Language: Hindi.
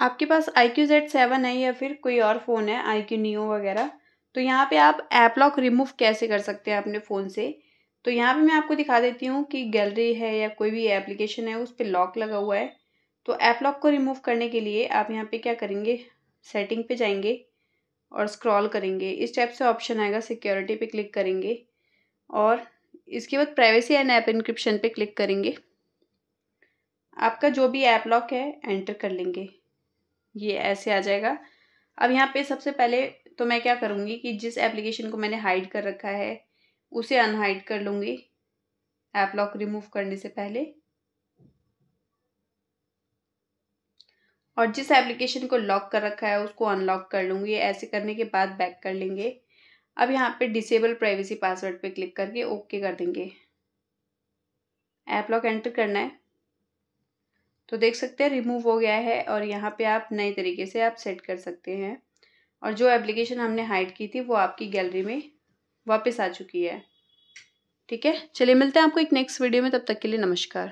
आपके पास आई क्यू जेड सेवन है या फिर कोई और फ़ोन है आई क्यू नियो वगैरह तो यहाँ पे आप ऐप लॉक रिमूव कैसे कर सकते हैं अपने फ़ोन से तो यहाँ पे मैं आपको दिखा देती हूँ कि गैलरी है या कोई भी एप्लीकेशन है उस पर लॉक लगा हुआ है तो ऐप लॉक को रिमूव करने के लिए आप यहाँ पे क्या करेंगे सेटिंग पे जाएंगे और स्क्रॉल करेंगे इस टाइप से ऑप्शन आएगा सिक्योरिटी पे क्लिक करेंगे और इसके बाद प्राइवेसी एंड ऐप इनक्रिप्शन पे क्लिक करेंगे आपका जो भी ऐप लॉक है एंटर कर लेंगे ये ऐसे आ जाएगा अब यहाँ पे सबसे पहले तो मैं क्या करूँगी कि जिस एप्लीकेशन को मैंने हाइड कर रखा है उसे अनहाइड कर लूँगी ऐप लॉक रिमूव करने से पहले और जिस एप्लीकेशन को लॉक कर रखा है उसको अनलॉक कर लूँगी ऐसे करने के बाद बैक कर लेंगे अब यहाँ पे डिसेबल प्राइवेसी पासवर्ड पे क्लिक करके ओके कर देंगे ऐप लॉक एंटर करना है तो देख सकते हैं रिमूव हो गया है और यहाँ पे आप नए तरीके से आप सेट कर सकते हैं और जो एप्लीकेशन हमने हाइड की थी वो आपकी गैलरी में वापस आ चुकी है ठीक है चलिए मिलते हैं आपको एक नेक्स्ट वीडियो में तब तक के लिए नमस्कार